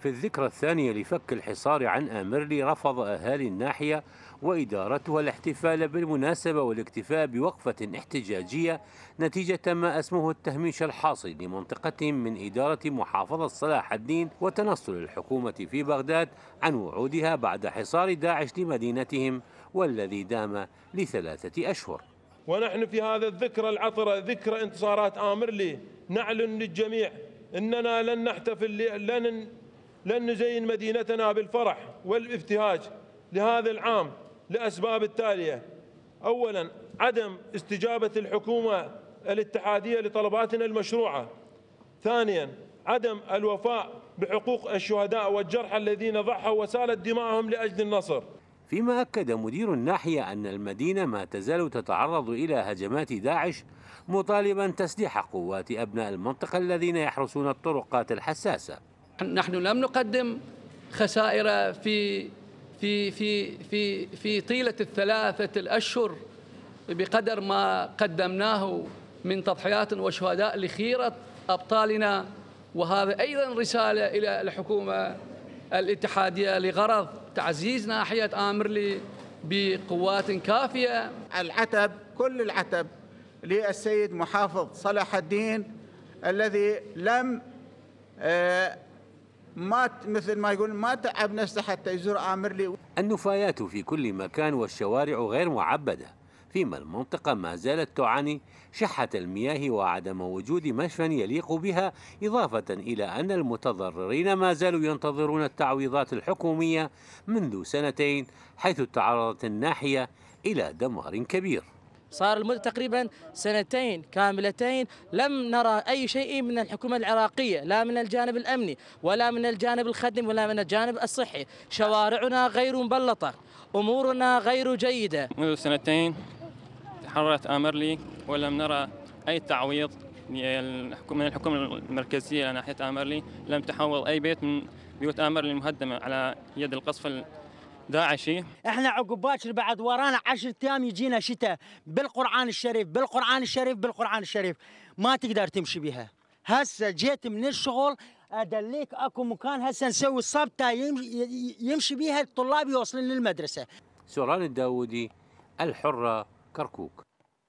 في الذكرى الثانية لفك الحصار عن أمرلي رفض أهالي الناحية وإدارتها الاحتفال بالمناسبة والاكتفاء بوقفة احتجاجية نتيجة ما أسمه التهميش الحاصل لمنطقتهم من إدارة محافظة صلاح الدين وتنصل الحكومة في بغداد عن وعودها بعد حصار داعش لمدينتهم والذي دام لثلاثة أشهر ونحن في هذا الذكرى العطرة ذكرى انتصارات آمرلي نعلن للجميع أننا لن نحتفل لن لن نزين مدينتنا بالفرح والابتهاج لهذا العام لأسباب التالية أولا عدم استجابة الحكومة الاتحادية لطلباتنا المشروعة ثانيا عدم الوفاء بحقوق الشهداء والجرحى الذين ضحوا وسالت دماءهم لأجل النصر فيما أكد مدير الناحية أن المدينة ما تزال تتعرض إلى هجمات داعش مطالبا تسليح قوات أبناء المنطقة الذين يحرسون الطرقات الحساسة نحن لم نقدم خسائر في في في في في طيله الثلاثه الاشهر بقدر ما قدمناه من تضحيات وشهداء لخيره ابطالنا وهذا ايضا رساله الى الحكومه الاتحاديه لغرض تعزيز ناحيه امرلي بقوات كافيه العتب كل العتب للسيد محافظ صلاح الدين الذي لم آه، ما مثل ما يقول ما تعب نفسه حتى يزور عامر لي النفايات في كل مكان والشوارع غير معبدة فيما المنطقة ما زالت تعاني شحة المياه وعدم وجود مشفى يليق بها إضافة إلى أن المتضررين ما زالوا ينتظرون التعويضات الحكومية منذ سنتين حيث تعرضت الناحية إلى دمار كبير صار لمدة تقريبا سنتين كاملتين لم نرى أي شيء من الحكومة العراقية لا من الجانب الأمني ولا من الجانب الخدمي ولا من الجانب الصحي شوارعنا غير مبلطة أمورنا غير جيدة منذ سنتين تحررت أمرلي ولم نرى أي تعويض من الحكومة المركزية ناحية أمرلي لم تحول أي بيت من بيوت أمرلي المهدمة على يد القصف داعشي احنا عقب باكر بعد ورانا 10 ايام يجينا شتاء بالقران الشريف بالقران الشريف بالقران الشريف ما تقدر تمشي بها هسه جيت من الشغل ادليك اكو مكان هسه نسوي الصبتة يمشي بها الطلاب يوصلون للمدرسه سوران الداودي الحره كركوك